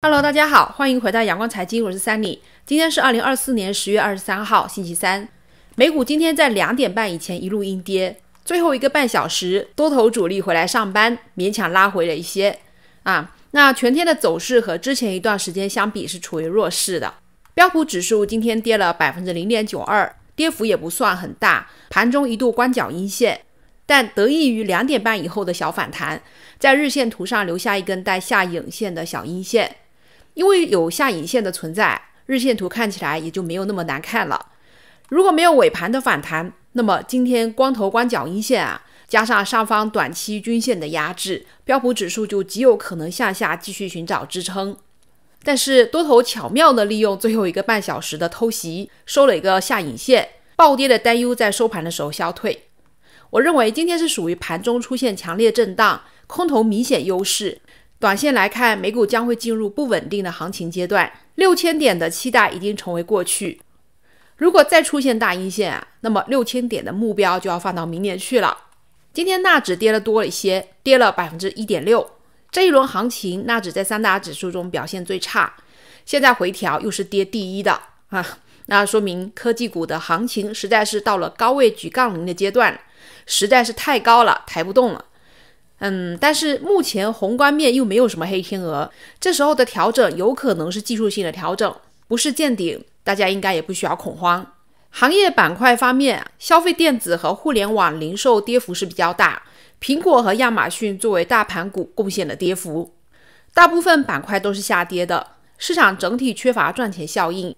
Hello，大家好，欢迎回到阳光财经，我是三里。今天是二零二四年十月二十三号，星期三。美股今天在两点半以前一路阴跌，最后一个半小时多头主力回来上班，勉强拉回了一些。啊，那全天的走势和之前一段时间相比是处于弱势的。标普指数今天跌了百分之零点九二，跌幅也不算很大，盘中一度关脚阴线，但得益于两点半以后的小反弹，在日线图上留下一根带下影线的小阴线。因为有下影线的存在，日线图看起来也就没有那么难看了。如果没有尾盘的反弹，那么今天光头光脚阴线啊，加上上方短期均线的压制，标普指数就极有可能向下继续寻找支撑。但是多头巧妙地利用最后一个半小时的偷袭，收了一个下影线，暴跌的担忧在收盘的时候消退。我认为今天是属于盘中出现强烈震荡，空头明显优势。短线来看，美股将会进入不稳定的行情阶段，六千点的期待已经成为过去。如果再出现大阴线啊，那么六千点的目标就要放到明年去了。今天纳指跌的多了一些，跌了百分之一点六。这一轮行情，纳指在三大指数中表现最差，现在回调又是跌第一的啊，那说明科技股的行情实在是到了高位举杠铃的阶段实在是太高了，抬不动了。嗯，但是目前宏观面又没有什么黑天鹅，这时候的调整有可能是技术性的调整，不是见顶，大家应该也不需要恐慌。行业板块方面，消费电子和互联网零售跌幅是比较大，苹果和亚马逊作为大盘股贡献了跌幅，大部分板块都是下跌的，市场整体缺乏赚钱效应。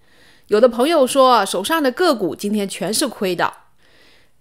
有的朋友说手上的个股今天全是亏的，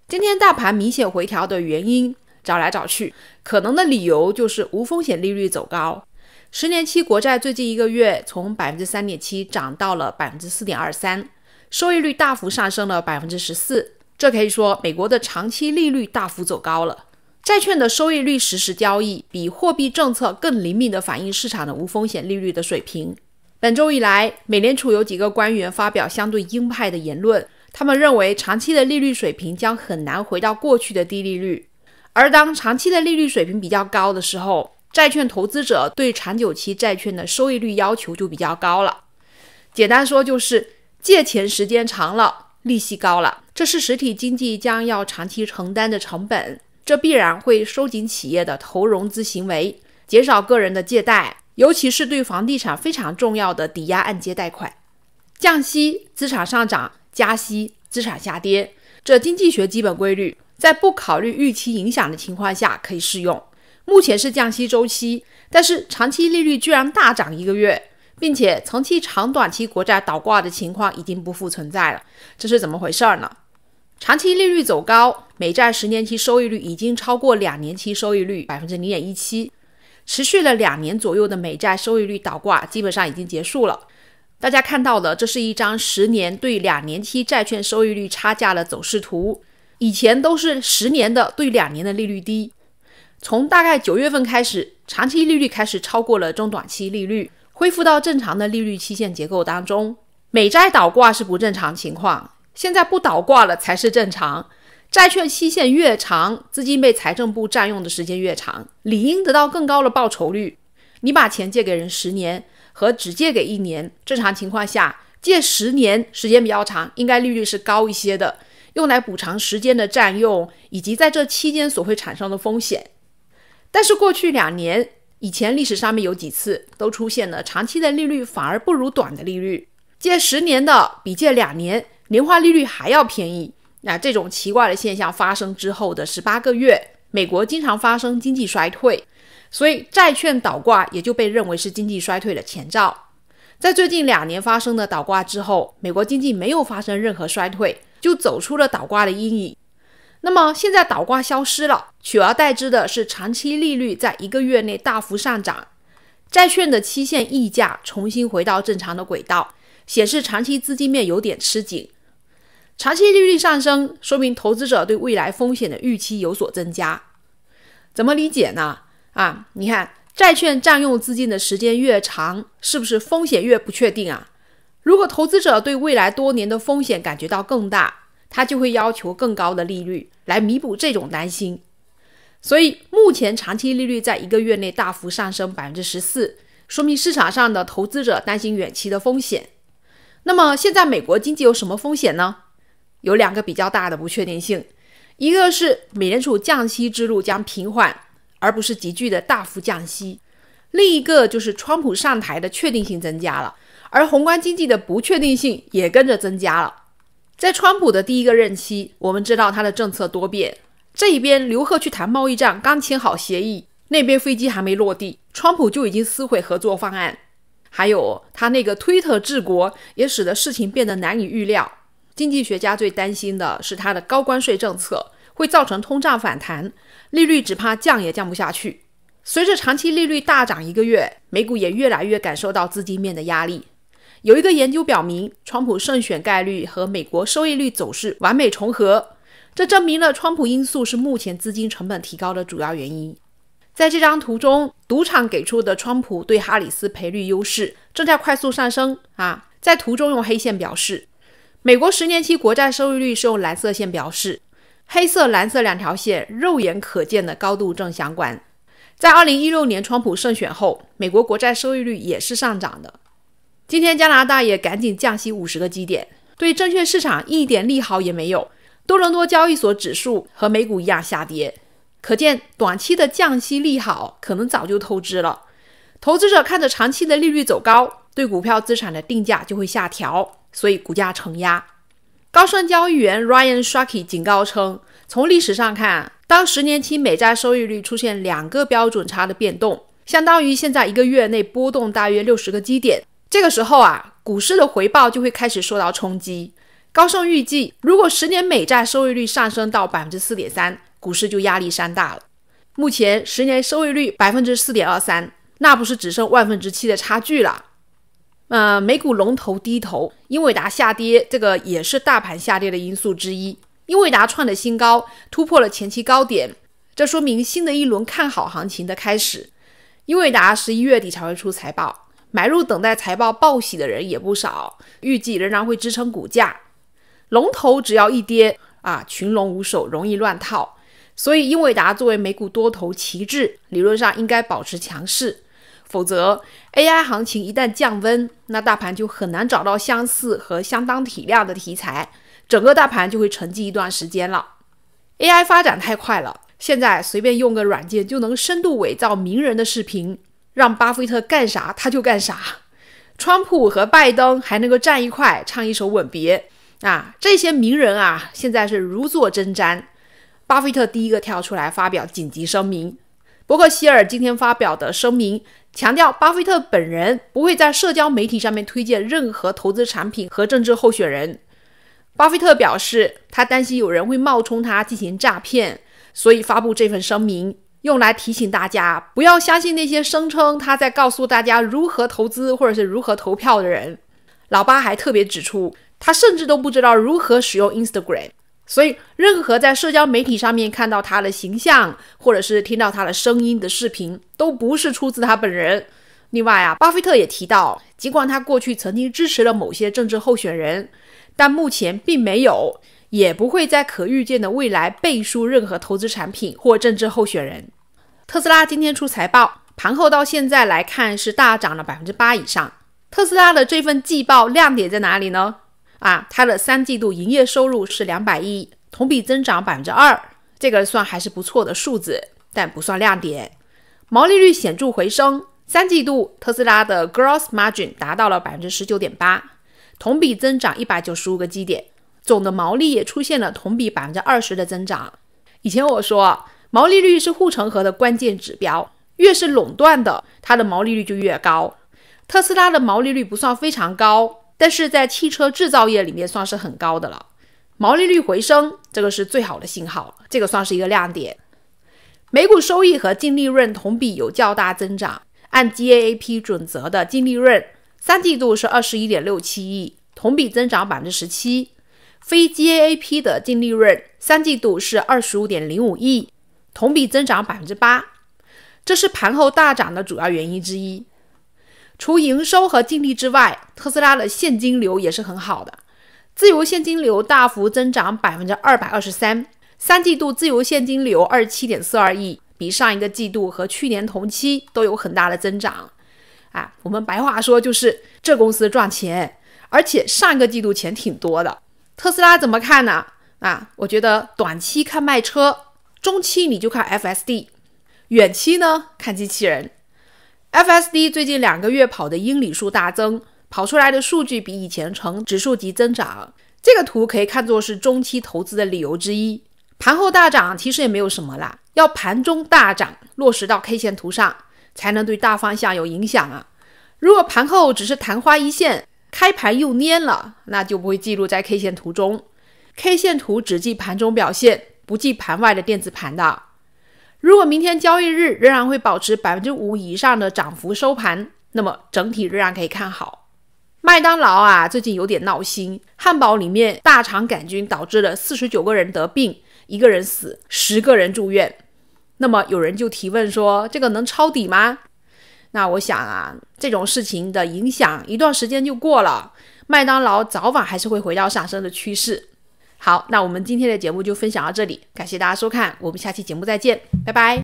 今天大盘明显回调的原因。找来找去，可能的理由就是无风险利率走高。十年期国债最近一个月从百分之三点七涨到了百分之四点二三，收益率大幅上升了百分之十四。这可以说，美国的长期利率大幅走高了。债券的收益率实时交易，比货币政策更灵敏地反映市场的无风险利率的水平。本周以来，美联储有几个官员发表相对鹰派的言论，他们认为长期的利率水平将很难回到过去的低利率。而当长期的利率水平比较高的时候，债券投资者对长久期债券的收益率要求就比较高了。简单说就是借钱时间长了，利息高了，这是实体经济将要长期承担的成本，这必然会收紧企业的投融资行为，减少个人的借贷，尤其是对房地产非常重要的抵押按揭贷款。降息资产上涨，加息资产下跌，这经济学基本规律。在不考虑预期影响的情况下，可以适用。目前是降息周期，但是长期利率居然大涨一个月，并且长期长短期国债倒挂的情况已经不复存在了，这是怎么回事儿呢？长期利率走高，美债十年期收益率已经超过两年期收益率百分之零点一七，持续了两年左右的美债收益率倒挂基本上已经结束了。大家看到的，这是一张十年对两年期债券收益率差价的走势图。以前都是十年的对两年的利率低，从大概九月份开始，长期利率开始超过了中短期利率，恢复到正常的利率期限结构当中。美债倒挂是不正常情况，现在不倒挂了才是正常。债券期限越长，资金被财政部占用的时间越长，理应得到更高的报酬率。你把钱借给人十年和只借给一年，正常情况下，借十年时间比较长，应该利率是高一些的。用来补偿时间的占用，以及在这期间所会产生的风险。但是过去两年以前历史上面有几次都出现了长期的利率反而不如短的利率，借十年的比借两年年化利率还要便宜。那这种奇怪的现象发生之后的十八个月，美国经常发生经济衰退，所以债券倒挂也就被认为是经济衰退的前兆。在最近两年发生的倒挂之后，美国经济没有发生任何衰退。就走出了倒挂的阴影。那么现在倒挂消失了，取而代之的是长期利率在一个月内大幅上涨，债券的期限溢价重新回到正常的轨道，显示长期资金面有点吃紧。长期利率上升说明投资者对未来风险的预期有所增加，怎么理解呢？啊，你看债券占用资金的时间越长，是不是风险越不确定啊？如果投资者对未来多年的风险感觉到更大，他就会要求更高的利率来弥补这种担心。所以，目前长期利率在一个月内大幅上升百分之十四，说明市场上的投资者担心远期的风险。那么，现在美国经济有什么风险呢？有两个比较大的不确定性：一个是美联储降息之路将平缓，而不是急剧的大幅降息；另一个就是川普上台的确定性增加了。而宏观经济的不确定性也跟着增加了。在川普的第一个任期，我们知道他的政策多变。这一边刘鹤去谈贸易战刚签好协议，那边飞机还没落地，川普就已经撕毁合作方案。还有他那个推特治国，也使得事情变得难以预料。经济学家最担心的是他的高关税政策会造成通胀反弹，利率只怕降也降不下去。随着长期利率大涨一个月，美股也越来越感受到资金面的压力。有一个研究表明，川普胜选概率和美国收益率走势完美重合，这证明了川普因素是目前资金成本提高的主要原因。在这张图中，赌场给出的川普对哈里斯赔率优势正在快速上升啊，在图中用黑线表示，美国十年期国债收益率是用蓝色线表示，黑色、蓝色两条线肉眼可见的高度正相关。在二零一六年川普胜选后，美国国债收益率也是上涨的。今天加拿大也赶紧降息五十个基点，对证券市场一点利好也没有。多伦多交易所指数和美股一样下跌，可见短期的降息利好可能早就透支了。投资者看着长期的利率走高，对股票资产的定价就会下调，所以股价承压。高盛交易员 Ryan s h a c k e y 警告称，从历史上看，当十年期美债收益率出现两个标准差的变动，相当于现在一个月内波动大约六十个基点。这个时候啊，股市的回报就会开始受到冲击。高盛预计，如果十年美债收益率上升到百分之四点三，股市就压力山大了。目前十年收益率百分之四点二三，那不是只剩万分之七的差距了？呃，美股龙头低头，英伟达下跌，这个也是大盘下跌的因素之一。英伟达创的新高，突破了前期高点，这说明新的一轮看好行情的开始。英伟达十一月底才会出财报。买入等待财报报喜的人也不少，预计仍然会支撑股价。龙头只要一跌啊，群龙无首，容易乱套。所以英伟达作为美股多头旗帜，理论上应该保持强势，否则 AI 行情一旦降温，那大盘就很难找到相似和相当体量的题材，整个大盘就会沉寂一段时间了。AI 发展太快了，现在随便用个软件就能深度伪造名人的视频。让巴菲特干啥他就干啥，川普和拜登还能够站一块唱一首吻别啊！这些名人啊，现在是如坐针毡。巴菲特第一个跳出来发表紧急声明，伯克希尔今天发表的声明强调，巴菲特本人不会在社交媒体上面推荐任何投资产品和政治候选人。巴菲特表示，他担心有人会冒充他进行诈骗，所以发布这份声明。用来提醒大家不要相信那些声称他在告诉大家如何投资或者是如何投票的人。老巴还特别指出，他甚至都不知道如何使用 Instagram，所以任何在社交媒体上面看到他的形象或者是听到他的声音的视频，都不是出自他本人。另外啊，巴菲特也提到，尽管他过去曾经支持了某些政治候选人，但目前并没有也不会在可预见的未来背书任何投资产品或政治候选人。特斯拉今天出财报，盘后到现在来看是大涨了百分之八以上。特斯拉的这份季报亮点在哪里呢？啊，它的三季度营业收入是两百亿，同比增长百分之二，这个算还是不错的数字，但不算亮点。毛利率显著回升，三季度特斯拉的 gross margin 达到了百分之十九点八，同比增长一百九十五个基点，总的毛利也出现了同比百分之二十的增长。以前我说。毛利率是护城河的关键指标，越是垄断的，它的毛利率就越高。特斯拉的毛利率不算非常高，但是在汽车制造业里面算是很高的了。毛利率回升，这个是最好的信号，这个算是一个亮点。每股收益和净利润同比有较大增长，按 GAAP 准则的净利润三季度是二十一点六七亿，同比增长百分之十七；非 GAAP 的净利润三季度是二十五点零五亿。同比增长百分之八，这是盘后大涨的主要原因之一。除营收和净利之外，特斯拉的现金流也是很好的，自由现金流大幅增长百分之二百二十三，三季度自由现金流二十七点四二亿，比上一个季度和去年同期都有很大的增长。啊，我们白话说就是这公司赚钱，而且上一个季度钱挺多的。特斯拉怎么看呢？啊，我觉得短期看卖车。中期你就看 F S D，远期呢看机器人。F S D 最近两个月跑的英里数大增，跑出来的数据比以前呈指数级增长。这个图可以看作是中期投资的理由之一。盘后大涨其实也没有什么啦，要盘中大涨落实到 K 线图上，才能对大方向有影响啊。如果盘后只是昙花一现，开盘又蔫了，那就不会记录在 K 线图中。K 线图只记盘中表现。不计盘外的电子盘的，如果明天交易日仍然会保持百分之五以上的涨幅收盘，那么整体仍然可以看好。麦当劳啊，最近有点闹心，汉堡里面大肠杆菌导致了四十九个人得病，一个人死，十个人住院。那么有人就提问说，这个能抄底吗？那我想啊，这种事情的影响一段时间就过了，麦当劳早晚还是会回到上升的趋势。好，那我们今天的节目就分享到这里，感谢大家收看，我们下期节目再见，拜拜。